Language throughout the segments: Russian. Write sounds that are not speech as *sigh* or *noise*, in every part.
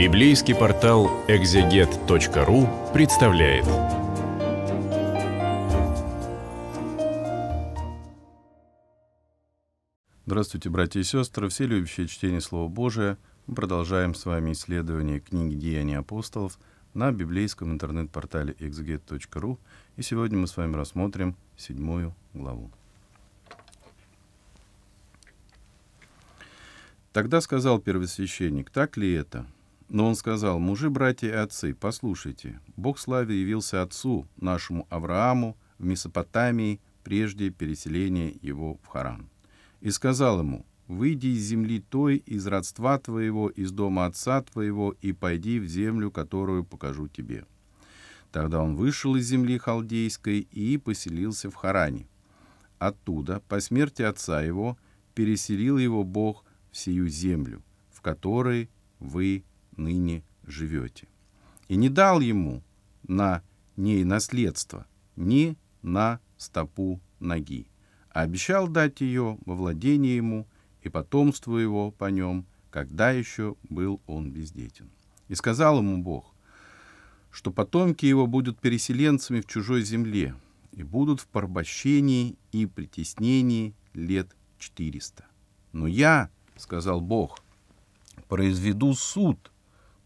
Библейский портал экзегет.ру представляет. Здравствуйте, братья и сестры, все любящие чтение Слова Божия. Мы продолжаем с вами исследование книги «Деяния апостолов» на библейском интернет-портале exeget.ru. И сегодня мы с вами рассмотрим седьмую главу. Тогда сказал первосвященник, так ли это? Но он сказал, «Мужи, братья и отцы, послушайте, Бог славе явился отцу нашему Аврааму в Месопотамии прежде переселения его в Харан. И сказал ему, «Выйди из земли той, из родства твоего, из дома отца твоего, и пойди в землю, которую покажу тебе». Тогда он вышел из земли халдейской и поселился в Харане. Оттуда, по смерти отца его, переселил его Бог в сию землю, в которой вы ныне живете. И не дал ему на ней наследство, ни на стопу ноги, а обещал дать ее во владение ему и потомству его по нем, когда еще был он бездетен. И сказал ему Бог, что потомки его будут переселенцами в чужой земле и будут в порабощении и притеснении лет 400. Но я, сказал Бог, произведу суд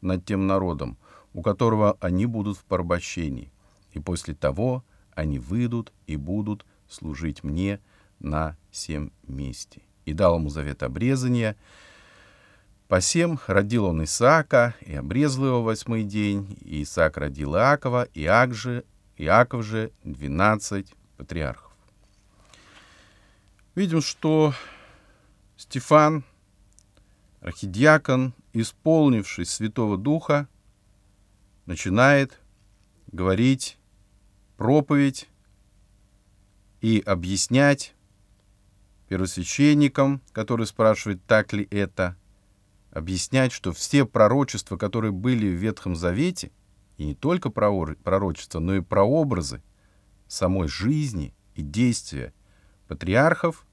над тем народом, у которого они будут в порабощении. И после того они выйдут и будут служить мне на всем месте. И дал ему завет обрезания. По сем родил он Исаака, и обрезал его восьмой день, и Исаак родил Иакова, и Иак же, Иаков же двенадцать патриархов. Видим, что Стефан, архидиакон, исполнившись Святого Духа, начинает говорить проповедь и объяснять первосвященникам, которые спрашивают так ли это, объяснять, что все пророчества, которые были в Ветхом Завете, и не только пророчества, но и прообразы самой жизни и действия патриархов,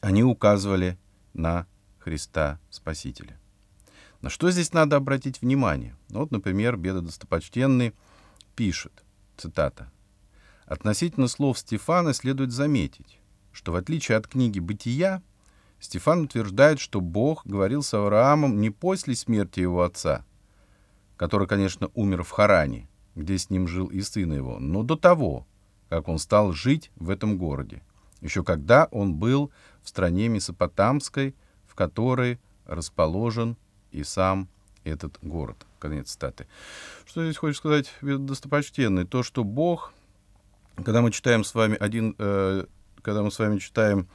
они указывали на Христа Спасителя. На что здесь надо обратить внимание? Ну, вот, например, Беда Достопочтенный пишет, цитата, «Относительно слов Стефана следует заметить, что в отличие от книги «Бытия», Стефан утверждает, что Бог говорил с Авраамом не после смерти его отца, который, конечно, умер в Харане, где с ним жил и сын его, но до того, как он стал жить в этом городе, еще когда он был в стране Месопотамской – которой расположен и сам этот город. Конец цитаты. Что здесь хочешь сказать достопочтенный? То, что Бог, когда мы читаем с вами один, э, когда мы с вами читаем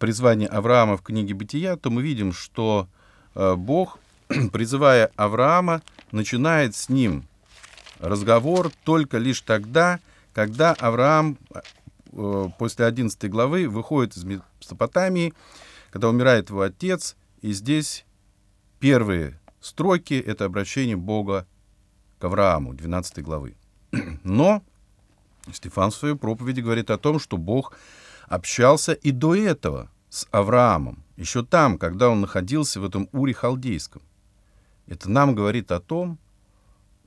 призвание Авраама в книге Бытия, то мы видим, что э, Бог, *clears throat* призывая Авраама, начинает с ним разговор только лишь тогда, когда Авраам э, после 11 главы выходит из Месопотамии когда умирает его отец, и здесь первые строки — это обращение Бога к Аврааму, 12 главы. *clears throat* Но Стефан в своей проповеди говорит о том, что Бог общался и до этого с Авраамом, еще там, когда он находился в этом Уре Халдейском. Это нам говорит о том,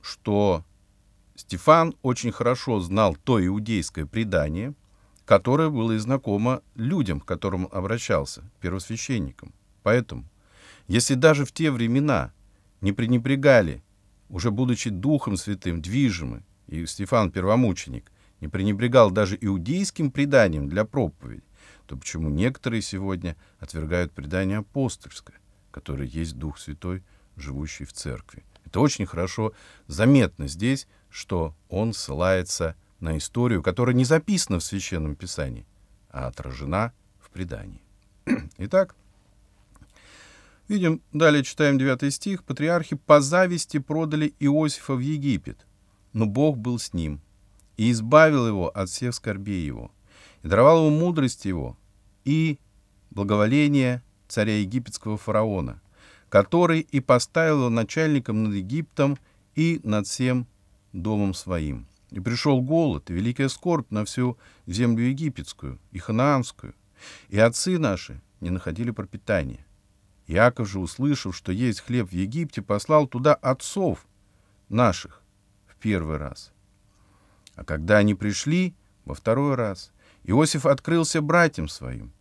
что Стефан очень хорошо знал то иудейское предание, которое было и знакомо людям, к которым обращался, первосвященникам. Поэтому, если даже в те времена не пренебрегали, уже будучи Духом Святым, движимы, и Стефан Первомученик не пренебрегал даже иудейским преданием для проповеди, то почему некоторые сегодня отвергают предание апостольское, которое есть Дух Святой, живущий в церкви? Это очень хорошо заметно здесь, что он ссылается на на историю, которая не записана в Священном Писании, а отражена в предании. *clears throat* Итак, видим, далее читаем 9 стих. «Патриархи по зависти продали Иосифа в Египет, но Бог был с ним и избавил его от всех скорбей его, и даровал ему мудрость его и благоволение царя египетского фараона, который и поставил его начальником над Египтом и над всем домом своим». И пришел голод, и великая скорбь на всю землю египетскую и ханаанскую. И отцы наши не находили пропитания. Яков же, услышав, что есть хлеб в Египте, послал туда отцов наших в первый раз. А когда они пришли во второй раз, Иосиф открылся братьям своим,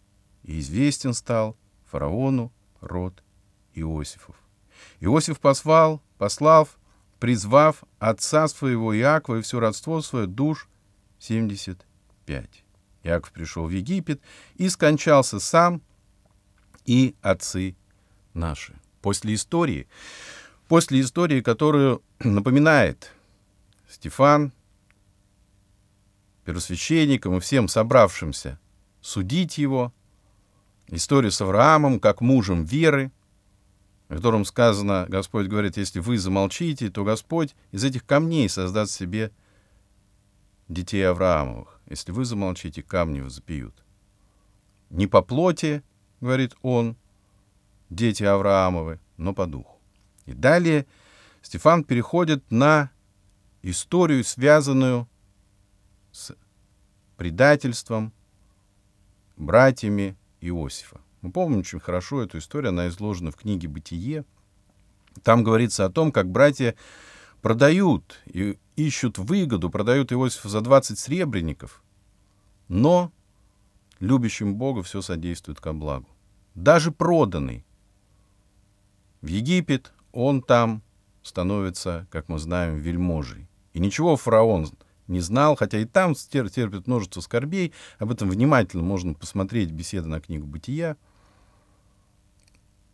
и известен стал фараону род Иосифов. Иосиф послал, послав призвав отца своего Иакова и все родство свое, душ 75. Иаков пришел в Египет и скончался сам и отцы наши. После истории, после истории, которую напоминает Стефан первосвященникам и всем собравшимся судить его, историю с Авраамом как мужем веры – в котором сказано, Господь говорит, если вы замолчите, то Господь из этих камней создаст себе детей Авраамовых. Если вы замолчите, камни запьют. Не по плоти, говорит он, дети Авраамовы, но по духу. И далее Стефан переходит на историю, связанную с предательством братьями Иосифа. Мы помним очень хорошо эту историю, она изложена в книге «Бытие». Там говорится о том, как братья продают и ищут выгоду, продают Иосифа за 20 сребреников, но любящим Бога все содействует ко благу. Даже проданный в Египет, он там становится, как мы знаем, вельможей. И ничего фараон не знал, хотя и там терпит множество скорбей. Об этом внимательно можно посмотреть беседы на книгу «Бытия».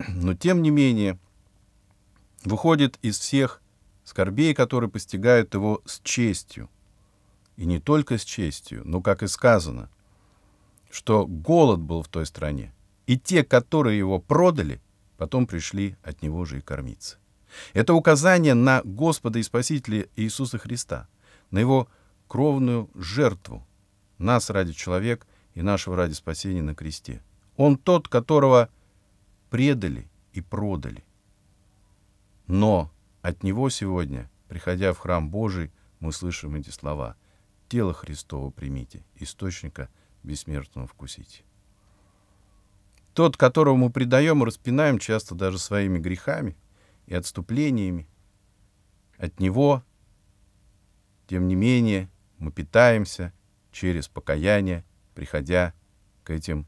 Но тем не менее, выходит из всех скорбей, которые постигают его с честью. И не только с честью, но, как и сказано, что голод был в той стране, и те, которые его продали, потом пришли от него же и кормиться. Это указание на Господа и Спасителя Иисуса Христа, на его кровную жертву, нас ради человек и нашего ради спасения на кресте. Он тот, которого предали и продали. Но от него сегодня, приходя в храм Божий, мы слышим эти слова. «Тело Христово примите, источника бессмертного вкусите». Тот, которого мы предаем и распинаем часто даже своими грехами и отступлениями, от него, тем не менее, мы питаемся через покаяние, приходя к этим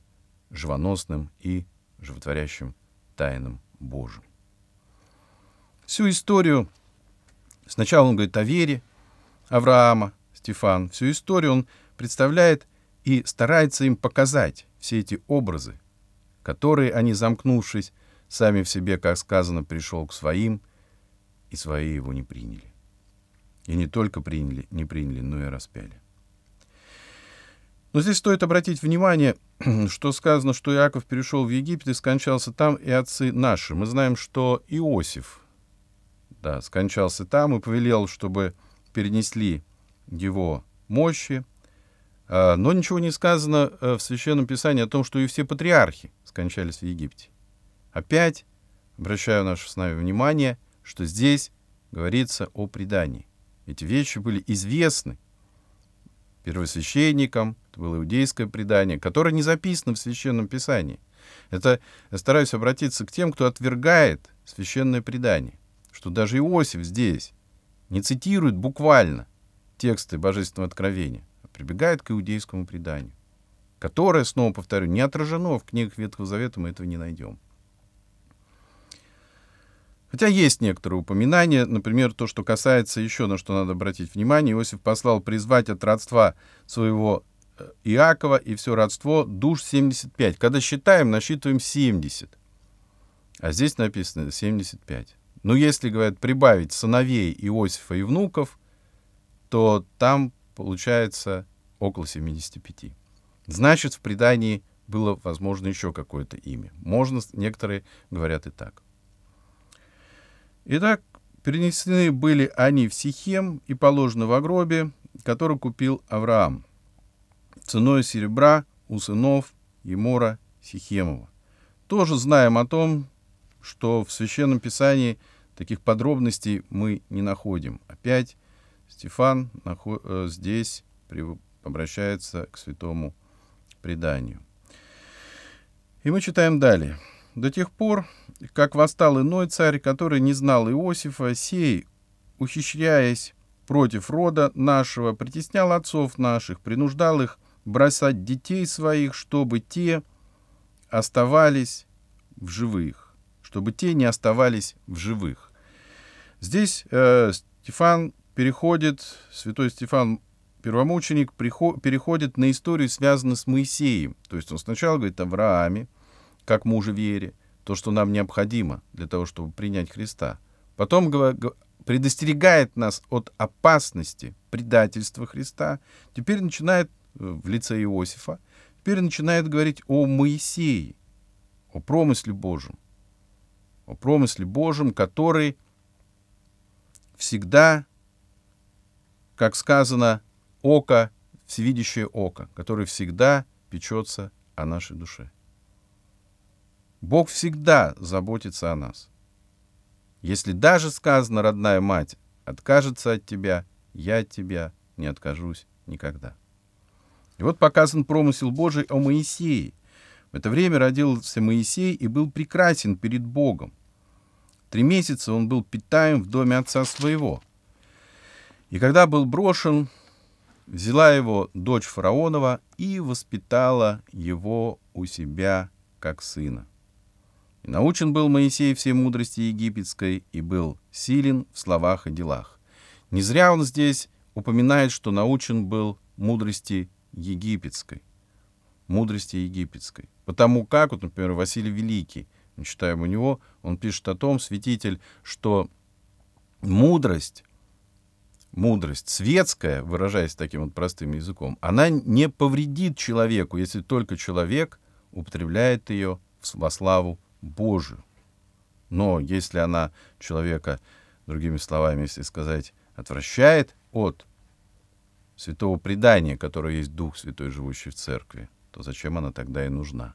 живоносным и животворящим тайнам Божьим. Всю историю, сначала он говорит о вере Авраама, Стефан, всю историю он представляет и старается им показать все эти образы, которые они, замкнувшись, сами в себе, как сказано, пришел к своим, и свои его не приняли. И не только приняли, не приняли, но и распяли. Но здесь стоит обратить внимание, *clears throat* что сказано, что Иаков перешел в Египет и скончался там, и отцы наши. Мы знаем, что Иосиф да, скончался там и повелел, чтобы перенесли его мощи. А, но ничего не сказано э, в Священном Писании о том, что и все патриархи скончались в Египте. Опять обращаю наше с нами внимание, что здесь говорится о предании. Эти вещи были известны первосвященникам, это было иудейское предание, которое не записано в Священном Писании. Это я стараюсь обратиться к тем, кто отвергает священное предание, что даже Иосиф здесь не цитирует буквально тексты Божественного Откровения, а прибегает к иудейскому преданию, которое, снова повторю, не отражено в книгах Ветхого Завета, мы этого не найдем. Хотя есть некоторые упоминания, например, то, что касается еще, на что надо обратить внимание, Иосиф послал призвать от родства своего э, Иакова и все родство душ 75. Когда считаем, насчитываем 70. А здесь написано 75. Но если, говорят, прибавить сыновей Иосифа и внуков, то там получается около 75. Значит, в предании было, возможно, еще какое-то имя. Можно, некоторые говорят и так. Итак, перенесены были они в Сихем и положены в огробе, который купил Авраам ценой серебра у сынов Емора Сихемова. Тоже знаем о том, что в Священном Писании таких подробностей мы не находим. Опять Стефан э, здесь обращается к святому преданию. И мы читаем далее до тех пор, как восстал иной царь, который не знал Иосифа, сей, ухищряясь против рода нашего, притеснял отцов наших, принуждал их бросать детей своих, чтобы те оставались в живых, чтобы те не оставались в живых. Здесь э, Стефан переходит, святой Стефан Первомученик переходит на историю, связанную с Моисеем. То есть он сначала говорит о Аврааме, как мужа вере, то, что нам необходимо для того, чтобы принять Христа. Потом предостерегает нас от опасности предательства Христа. Теперь начинает э, в лице Иосифа, теперь начинает говорить о Моисее, о промысле Божьем, о промысле Божьем, который всегда, как сказано, око, всевидящее око, которое всегда печется о нашей душе. Бог всегда заботится о нас. Если даже сказано, родная мать, откажется от тебя, я от тебя не откажусь никогда. И вот показан промысел Божий о Моисее. В это время родился Моисей и был прекрасен перед Богом. Три месяца он был питаем в доме отца своего. И когда был брошен, взяла его дочь фараонова и воспитала его у себя как сына. И научен был Моисей всей мудрости египетской и был силен в словах и делах. Не зря он здесь упоминает, что научен был мудрости египетской. Мудрости египетской. Потому как, вот, например, Василий Великий, мы читаем у него, он пишет о том, святитель, что мудрость, мудрость светская, выражаясь таким вот простым языком, она не повредит человеку, если только человек употребляет ее во славу Божию. Но если она человека, другими словами, если сказать, отвращает от святого предания, которое есть Дух Святой, живущий в церкви, то зачем она тогда и нужна?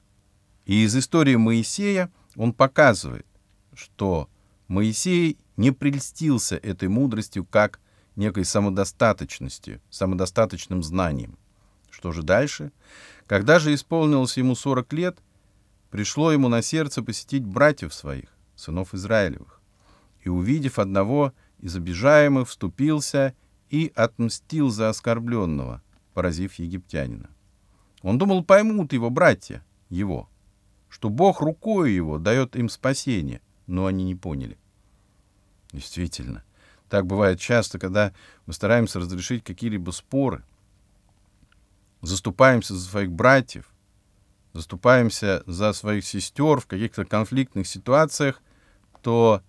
И из истории Моисея он показывает, что Моисей не прельстился этой мудростью как некой самодостаточности, самодостаточным знанием. Что же дальше? Когда же исполнилось ему 40 лет, пришло ему на сердце посетить братьев своих, сынов Израилевых. И, увидев одного из обижаемых, вступился и отмстил за оскорбленного, поразив египтянина. Он думал, поймут его братья, его, что Бог рукою его дает им спасение, но они не поняли. Действительно, так бывает часто, когда мы стараемся разрешить какие-либо споры, заступаемся за своих братьев, заступаемся за своих сестер в каких-то конфликтных ситуациях, то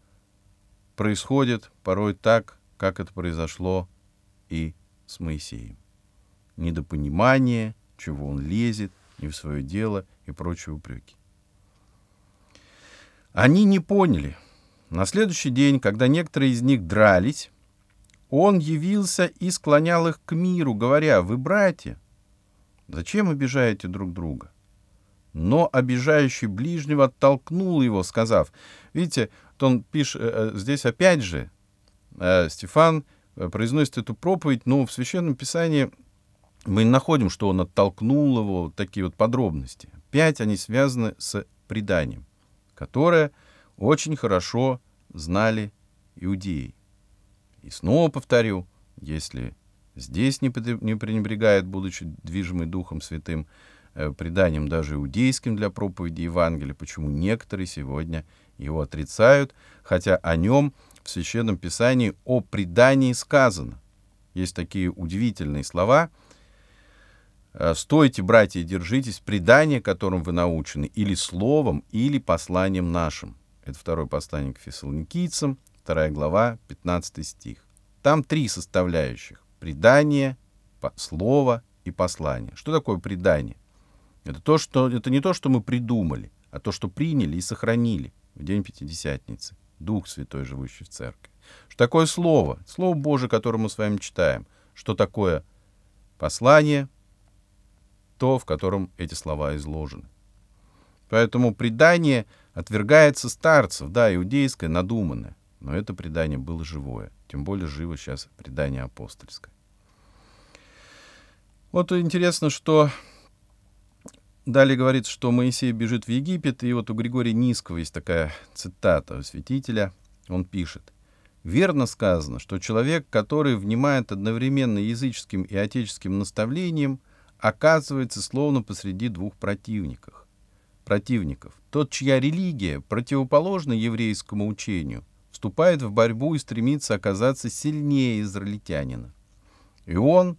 происходит порой так, как это произошло и с Моисеем. Недопонимание, чего он лезет, не в свое дело и прочие упреки. Они не поняли. На следующий день, когда некоторые из них дрались, он явился и склонял их к миру, говоря, «Вы братья, зачем обижаете друг друга?» Но обижающий ближнего оттолкнул его, сказав, видите, то он пишет, э, э, здесь опять же, а Стефан э, произносит эту проповедь, но в Священном Писании мы находим, что он оттолкнул его, вот такие вот подробности. Пять они связаны с преданием, которое очень хорошо знали иудеи. И снова повторю, если здесь не пренебрегает, будучи движимый Духом Святым, Э, преданиям даже иудейским для проповеди Евангелия, почему некоторые сегодня его отрицают, хотя о нем в Священном Писании о предании сказано. Есть такие удивительные слова. «Э, «Стойте, братья, держитесь предания, которым вы научены, или словом, или посланием нашим». Это второе послание к фессалоникийцам, вторая глава, 15 стих. Там три составляющих – предание, слово и послание. Что такое предание? Это, то, что, это не то, что мы придумали, а то, что приняли и сохранили в день Пятидесятницы. Дух Святой, живущий в Церкви. Что такое Слово, Слово Божие, которое мы с вами читаем, что такое послание, то, в котором эти слова изложены. Поэтому предание отвергается старцев, да, иудейское, надуманное. Но это предание было живое. Тем более живо сейчас предание апостольское. Вот интересно, что Далее говорится, что Моисей бежит в Египет, и вот у Григория Низкого есть такая цитата у святителя. Он пишет. «Верно сказано, что человек, который внимает одновременно языческим и отеческим наставлениям, оказывается словно посреди двух противников. Противников. Тот, чья религия противоположна еврейскому учению, вступает в борьбу и стремится оказаться сильнее израильтянина. И он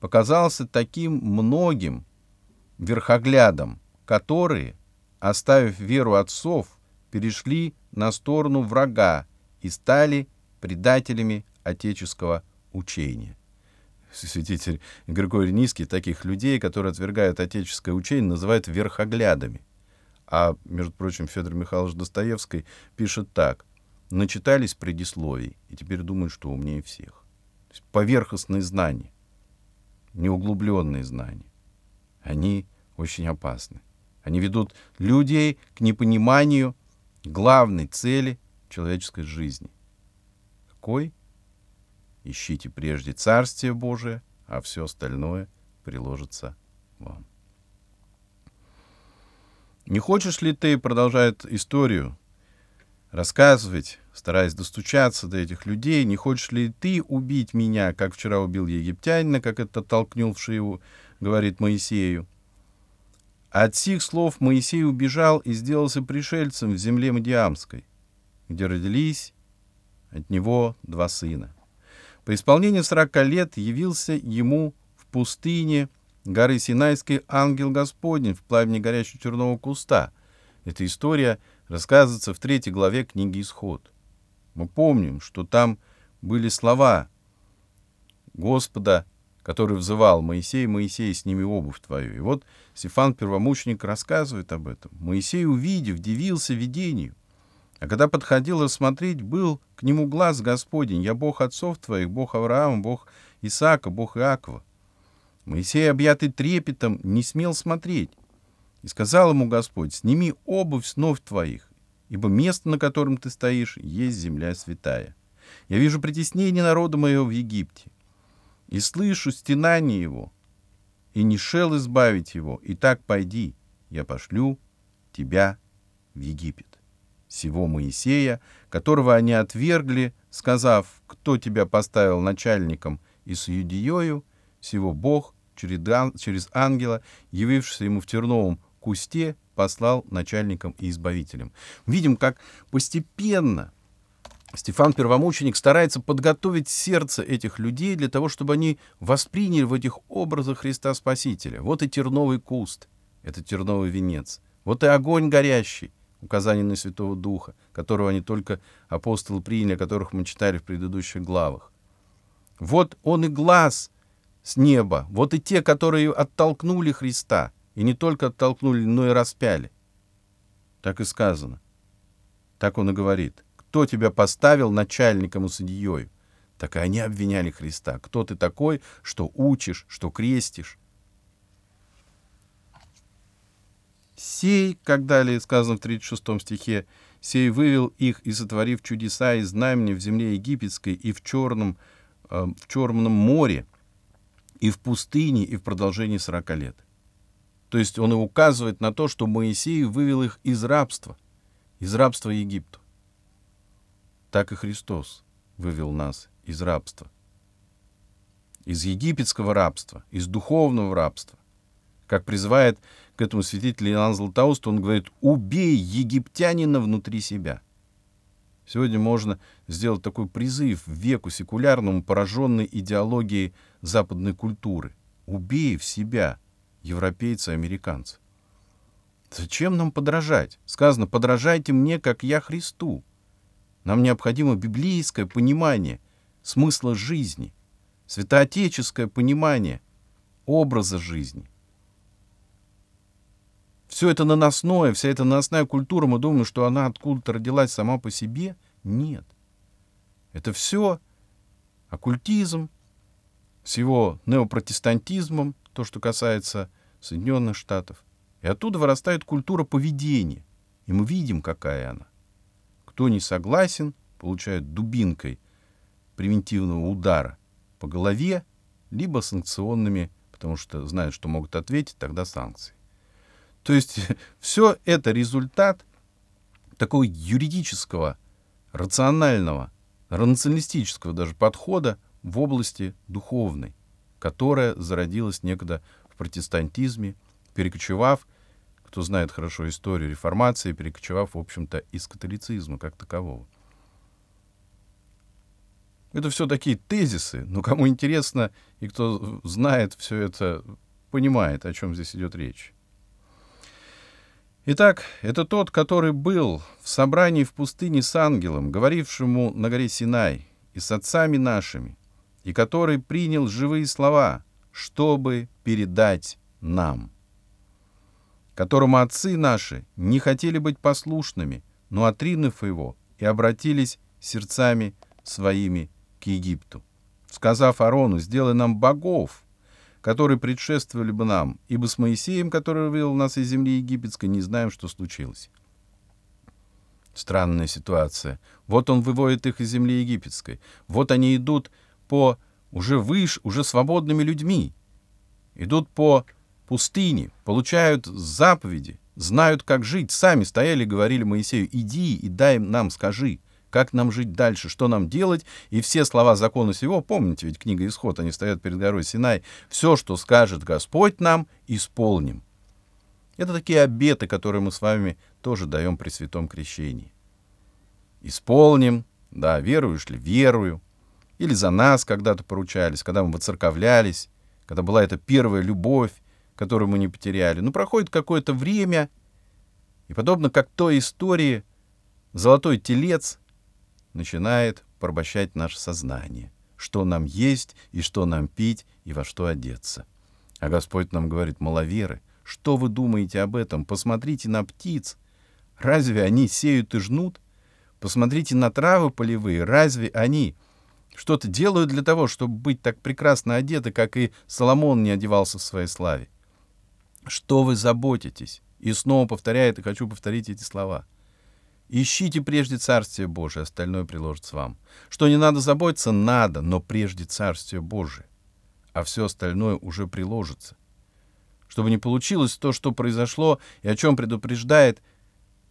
показался таким многим, верхоглядом, которые, оставив веру отцов, перешли на сторону врага и стали предателями отеческого учения. Святитель Григорий Низкий таких людей, которые отвергают отеческое учение, называет верхоглядами. А, между прочим, Федор Михайлович Достоевский пишет так. «Начитались предисловий, и теперь думают, что умнее всех». поверхностные знания, неуглубленные знания. Они очень опасны. Они ведут людей к непониманию главной цели человеческой жизни. Какой? Ищите прежде Царствие Божие, а все остальное приложится вам. Не хочешь ли ты, продолжает историю, рассказывать, стараясь достучаться до этих людей, не хочешь ли ты убить меня, как вчера убил египтянина, как это толкнувший его говорит Моисею. От сих слов Моисей убежал и сделался пришельцем в земле Мадиамской, где родились от него два сына. По исполнении сорока лет явился ему в пустыне горы Синайской ангел Господень в пламени горящего черного куста. Эта история рассказывается в третьей главе книги «Исход». Мы помним, что там были слова Господа который взывал «Моисей, Моисей, сними обувь твою». И вот Стефан Первомученик рассказывает об этом. Моисей, увидев, дивился видению. А когда подходил рассмотреть, был к нему глаз Господень. «Я Бог отцов твоих, Бог Авраама, Бог Исаака, Бог Иакова». Моисей, объятый трепетом, не смел смотреть. И сказал ему Господь, «Сними обувь с ног твоих, ибо место, на котором ты стоишь, есть земля святая. Я вижу притеснение народа моего в Египте, и слышу стенание его, и не шел избавить его, и так пойди, я пошлю тебя в Египет. Сего Моисея, которого они отвергли, сказав, кто тебя поставил начальником и с Юдиею, сего Бог через ангела, явившегося ему в терновом кусте, послал начальником и избавителем. Видим, как постепенно Стефан Первомученик старается подготовить сердце этих людей для того, чтобы они восприняли в этих образах Христа Спасителя. Вот и терновый куст, это терновый венец. Вот и огонь горящий, указание на Святого Духа, которого они только апостолы приняли, о которых мы читали в предыдущих главах. Вот он и глаз с неба, вот и те, которые оттолкнули Христа, и не только оттолкнули, но и распяли. Так и сказано. Так он и говорит кто тебя поставил начальником и судьей? Так и они обвиняли Христа. Кто ты такой, что учишь, что крестишь? Сей, как далее сказано в 36 стихе, сей вывел их и сотворив чудеса и знамени в земле египетской и в черном, э, в черном море, и в пустыне, и в продолжении 40 лет. То есть он и указывает на то, что Моисей вывел их из рабства, из рабства Египту так и Христос вывел нас из рабства. Из египетского рабства, из духовного рабства. Как призывает к этому святитель Иоанн Златоуст, он говорит, убей египтянина внутри себя. Сегодня можно сделать такой призыв веку секулярному, пораженной идеологией западной культуры. Убей в себя европейца и американца. Зачем нам подражать? Сказано, подражайте мне, как я Христу. Нам необходимо библейское понимание смысла жизни, святоотеческое понимание образа жизни. Все это наносное, вся эта наносная культура, мы думаем, что она откуда-то родилась сама по себе. Нет. Это все оккультизм, с его неопротестантизмом, то, что касается Соединенных Штатов. И оттуда вырастает культура поведения. И мы видим, какая она. Кто не согласен, получает дубинкой превентивного удара по голове, либо санкционными, потому что знают, что могут ответить, тогда санкции. То есть *laughs* все это результат такого юридического, рационального, рационалистического даже подхода в области духовной, которая зародилась некогда в протестантизме, перекочевав кто знает хорошо историю реформации, перекочевав, в общем-то, из католицизма как такового. Это все такие тезисы, но кому интересно и кто знает все это, понимает, о чем здесь идет речь. Итак, это тот, который был в собрании в пустыне с ангелом, говорившему на горе Синай, и с отцами нашими, и который принял живые слова, чтобы передать нам которому отцы наши не хотели быть послушными, но отринув его, и обратились сердцами своими к Египту, сказав Арону, сделай нам богов, которые предшествовали бы нам, ибо с Моисеем, который вывел нас из земли египетской, не знаем, что случилось. Странная ситуация. Вот он выводит их из земли египетской. Вот они идут по уже выше, уже свободными людьми. Идут по Пустыне получают заповеди, знают, как жить, сами стояли и говорили Моисею, иди и дай нам, скажи, как нам жить дальше, что нам делать, и все слова закона сего, помните, ведь книга Исход, они стоят перед горой Синай, все, что скажет Господь нам, исполним. Это такие обеты, которые мы с вами тоже даем при Святом Крещении. Исполним, да, веруешь ли, верую. Или за нас когда-то поручались, когда мы воцерковлялись, когда была эта первая любовь, которую мы не потеряли. Но ну, проходит какое-то время, и подобно как той истории, золотой телец начинает порабощать наше сознание. Что нам есть, и что нам пить, и во что одеться. А Господь нам говорит, маловеры, что вы думаете об этом? Посмотрите на птиц. Разве они сеют и жнут? Посмотрите на травы полевые. Разве они что-то делают для того, чтобы быть так прекрасно одеты, как и Соломон не одевался в своей славе? что вы заботитесь. И снова повторяет, и хочу повторить эти слова. Ищите прежде Царствие Божие, остальное приложится вам. Что не надо заботиться, надо, но прежде Царствие Божие. А все остальное уже приложится. Чтобы не получилось то, что произошло, и о чем предупреждает,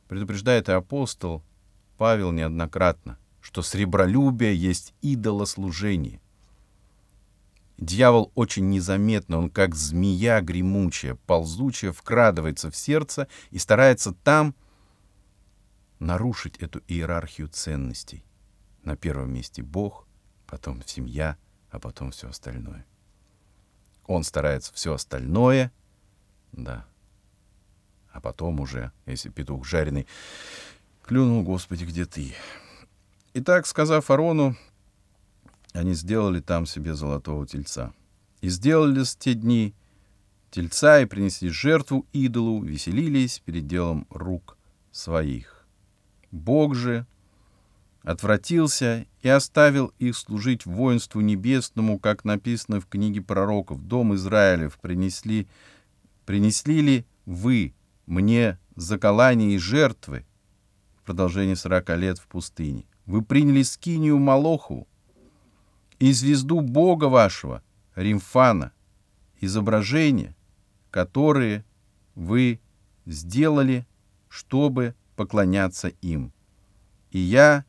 предупреждает и апостол Павел неоднократно, что сребролюбие есть идолослужение. Дьявол очень незаметно, он как змея гремучая, ползучая, вкрадывается в сердце и старается там нарушить эту иерархию ценностей. На первом месте Бог, потом семья, а потом все остальное. Он старается все остальное, да, а потом уже, если петух жареный, клюнул, Господи, где ты? Итак, сказав Арону, они сделали там себе золотого тельца. И сделали с те дни тельца и принесли жертву идолу, веселились перед делом рук своих. Бог же отвратился и оставил их служить воинству небесному, как написано в книге пророков. Дом Израилев принесли, принесли ли вы мне заколание и жертвы? в Продолжение сорока лет в пустыне. Вы приняли скинию Малоху, и звезду Бога вашего, Римфана, изображения, которые вы сделали, чтобы поклоняться им. И я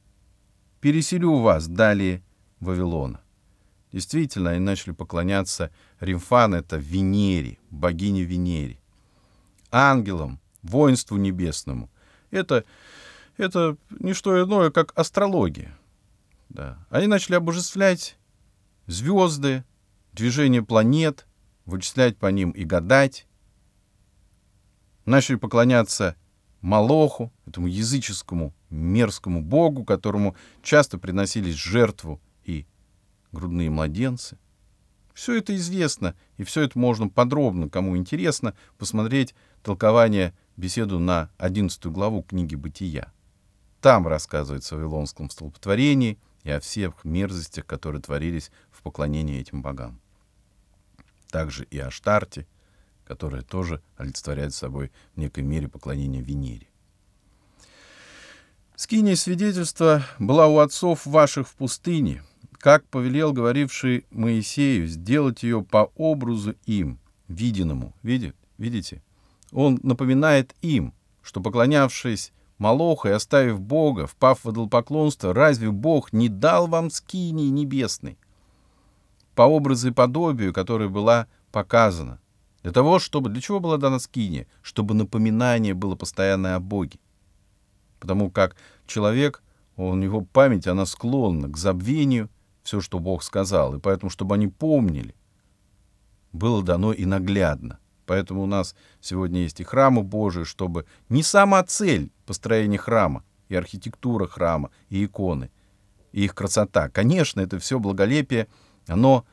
переселю вас далее Вавилона. Действительно, они начали поклоняться Римфан, это Венере, богине Венере, ангелам, воинству небесному. Это, это не что иное, как астрология. Да. Они начали обожествлять звезды, движение планет, вычислять по ним и гадать. Начали поклоняться Малоху, этому языческому мерзкому богу, которому часто приносились жертву и грудные младенцы. Все это известно, и все это можно подробно, кому интересно, посмотреть толкование беседу на 11 главу книги «Бытия». Там рассказывается о Вавилонском столпотворении и о всех мерзостях, которые творились поклонении этим богам. Также и Аштарте, которая тоже олицетворяет собой в некой мере поклонение Венере. Скиния свидетельства была у отцов ваших в пустыне, как повелел говоривший Моисею сделать ее по образу им, виденному. Видит, Видите? Он напоминает им, что, поклонявшись Молоха и оставив Бога, впав в идолопоклонство, разве Бог не дал вам скинии небесной? по образу и подобию, которая была показана. Для того, чтобы... Для чего была дана скиния? Чтобы напоминание было постоянное о Боге. Потому как человек, у него память, она склонна к забвению, все, что Бог сказал. И поэтому, чтобы они помнили, было дано и наглядно. Поэтому у нас сегодня есть и храмы Божии, чтобы не сама цель построения храма, и архитектура храма, и иконы, и их красота. Конечно, это все благолепие — оно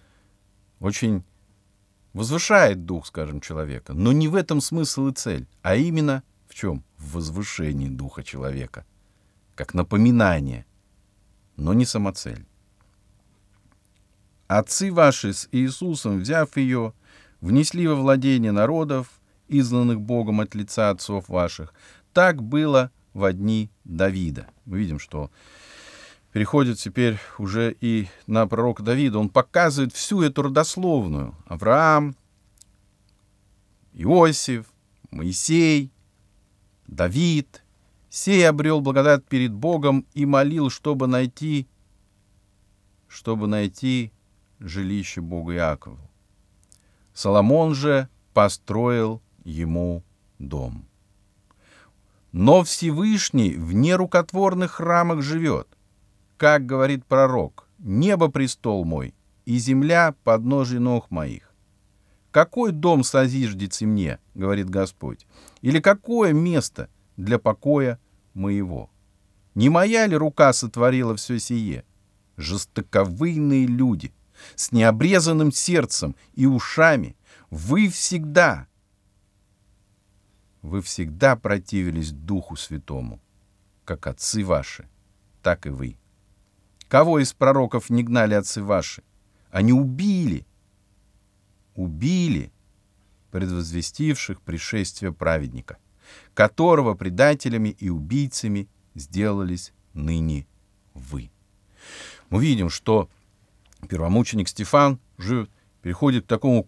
очень возвышает дух, скажем, человека. Но не в этом смысл и цель, а именно в чем? В возвышении духа человека, как напоминание, но не самоцель. Отцы ваши с Иисусом, взяв ее, внесли во владение народов, изгнанных Богом от лица отцов ваших. Так было в одни Давида. Мы видим, что переходит теперь уже и на пророка Давида. Он показывает всю эту родословную. Авраам, Иосиф, Моисей, Давид. Сей обрел благодать перед Богом и молил, чтобы найти, чтобы найти жилище Бога Иакову. Соломон же построил ему дом. Но Всевышний в рукотворных храмах живет как говорит пророк, «Небо — престол мой, и земля — подножие ног моих». «Какой дом созиждется мне, — говорит Господь, — или какое место для покоя моего? Не моя ли рука сотворила все сие? Жестоковыйные люди, с необрезанным сердцем и ушами, вы всегда, вы всегда противились Духу Святому, как отцы ваши, так и вы». Кого из пророков не гнали отцы ваши? Они убили. Убили предвозвестивших пришествие праведника, которого предателями и убийцами сделались ныне вы. Мы видим, что первомученик Стефан же переходит к такому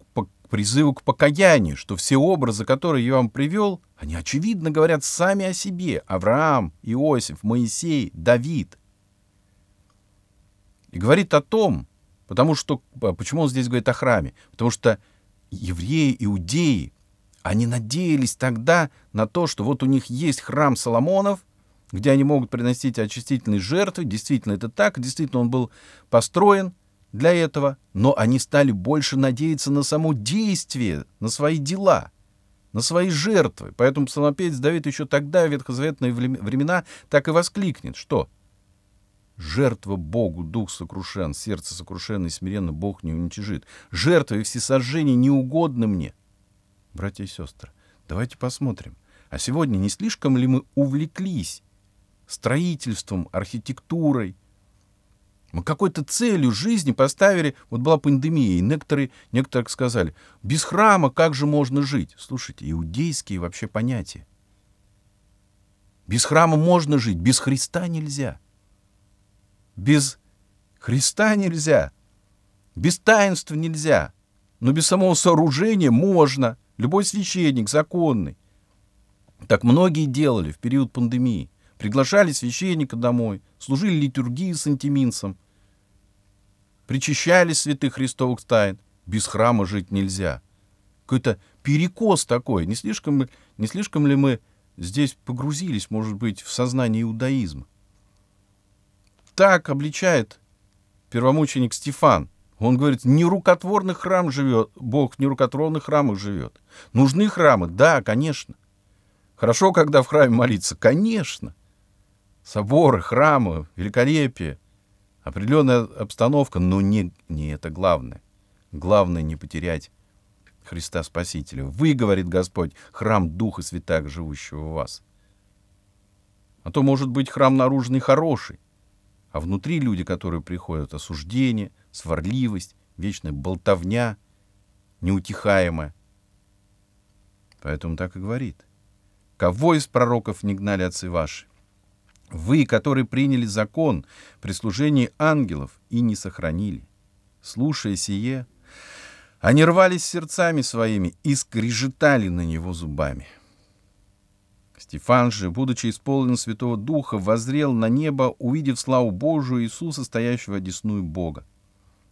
призыву к покаянию, что все образы, которые я вам привел, они, очевидно, говорят сами о себе. Авраам, Иосиф, Моисей, Давид — и говорит о том, потому что, почему он здесь говорит о храме? Потому что евреи, иудеи, они надеялись тогда на то, что вот у них есть храм Соломонов, где они могут приносить очистительные жертвы. Действительно, это так. Действительно, он был построен для этого. Но они стали больше надеяться на само действие, на свои дела, на свои жертвы. Поэтому псалмопевец Давид еще тогда, в ветхозаветные времена, так и воскликнет, что Жертва Богу, дух сокрушен, сердце сокрушенно и смиренно Бог не уничижит. Жертва и всесожжение не угодны мне. Братья и сестры, давайте посмотрим. А сегодня не слишком ли мы увлеклись строительством, архитектурой? Мы какой-то целью жизни поставили, вот была пандемия, и некоторые, некоторые сказали, без храма как же можно жить? Слушайте, иудейские вообще понятия. Без храма можно жить, без Христа нельзя. — без Христа нельзя, без таинств нельзя, но без самого сооружения можно. Любой священник законный. Так многие делали в период пандемии. Приглашали священника домой, служили литургии с антиминцем, причащались святых христовых тайн. Без храма жить нельзя. Какой-то перекос такой. Не слишком, не слишком ли мы здесь погрузились, может быть, в сознание иудаизма? так обличает первомученик Стефан. Он говорит, не рукотворный храм живет, Бог в нерукотворных храмах живет. Нужны храмы? Да, конечно. Хорошо, когда в храме молиться? Конечно. Соборы, храмы, великолепие, определенная обстановка, но не, не это главное. Главное не потерять Христа Спасителя. Вы, говорит Господь, храм Духа Святаго, живущего в вас. А то, может быть, храм наружный хороший, а внутри люди, которые приходят, осуждение, сварливость, вечная болтовня, неутихаемая. Поэтому так и говорит. Кого из пророков не гнали отцы ваши? Вы, которые приняли закон при служении ангелов и не сохранили. Слушая сие, они рвались сердцами своими и скрежетали на него зубами. Стефан же, будучи исполнен Святого Духа, возрел на небо, увидев славу Божию Иисуса, стоящего десную Бога.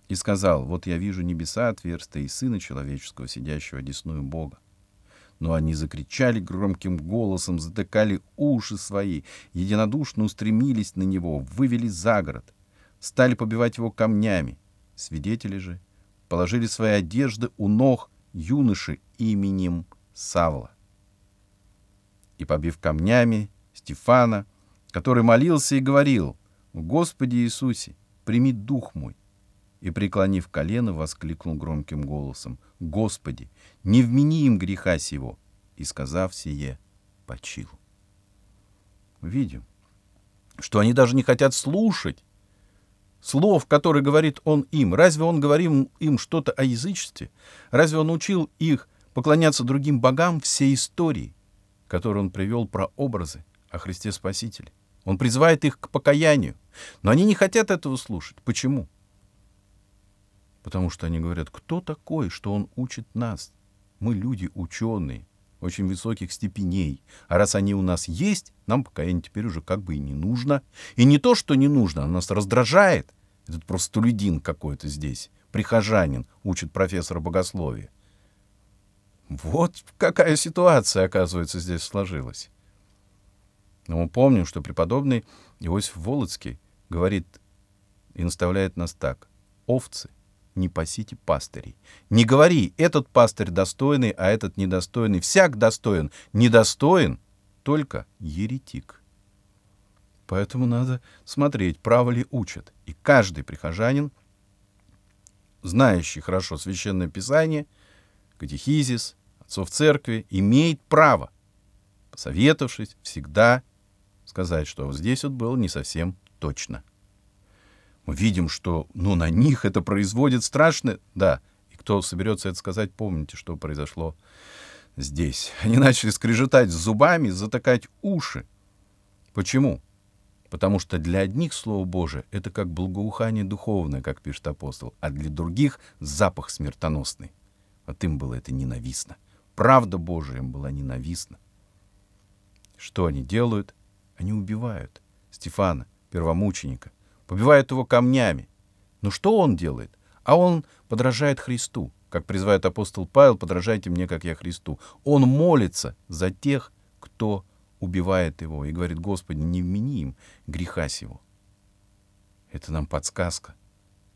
И сказал, вот я вижу небеса отверстия и Сына Человеческого, сидящего десную Бога. Но они закричали громким голосом, затыкали уши свои, единодушно устремились на него, вывели за город, стали побивать его камнями. Свидетели же положили свои одежды у ног юноши именем Савла и побив камнями Стефана, который молился и говорил «Господи Иисусе, прими дух мой!» и, преклонив колено, воскликнул громким голосом «Господи, не вмени им греха сего!» и, сказав сие, почил. Видим, что они даже не хотят слушать слов, которые говорит он им. Разве он говорил им что-то о язычестве? Разве он учил их поклоняться другим богам всей истории – которые он привел про образы о Христе Спасителе. Он призывает их к покаянию, но они не хотят этого слушать. Почему? Потому что они говорят, кто такой, что он учит нас? Мы люди ученые, очень высоких степеней. А раз они у нас есть, нам покаяние теперь уже как бы и не нужно. И не то, что не нужно, а нас раздражает. Этот простолюдин какой-то здесь, прихожанин, учит профессора богословия. Вот какая ситуация, оказывается, здесь сложилась. Но мы помним, что преподобный Иосиф Волоцкий говорит и наставляет нас так. «Овцы, не пасите пастырей. Не говори, этот пастырь достойный, а этот недостойный. Всяк достоин, недостоин только еретик». Поэтому надо смотреть, право ли учат. И каждый прихожанин, знающий хорошо Священное Писание — катехизис, отцов церкви, имеет право, посоветовавшись, всегда сказать, что вот здесь вот было не совсем точно. Мы видим, что ну, на них это производит страшное... Да, и кто соберется это сказать, помните, что произошло здесь. Они начали скрежетать зубами, затыкать уши. Почему? Потому что для одних Слово Божие — это как благоухание духовное, как пишет апостол, а для других — запах смертоносный. Вот им было это ненавистно. Правда Божия им была ненавистна. Что они делают? Они убивают Стефана, первомученика, побивают его камнями. Но что он делает? А он подражает Христу, как призывает апостол Павел, подражайте мне, как я Христу. Он молится за тех, кто убивает его и говорит, Господи, не вмени им греха сего. Это нам подсказка,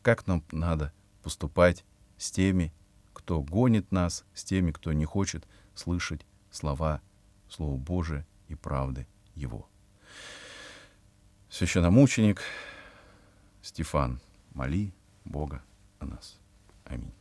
как нам надо поступать с теми, кто гонит нас, с теми, кто не хочет слышать слова Слова Божия и правды Его. Священномученик Стефан, моли Бога о нас. Аминь.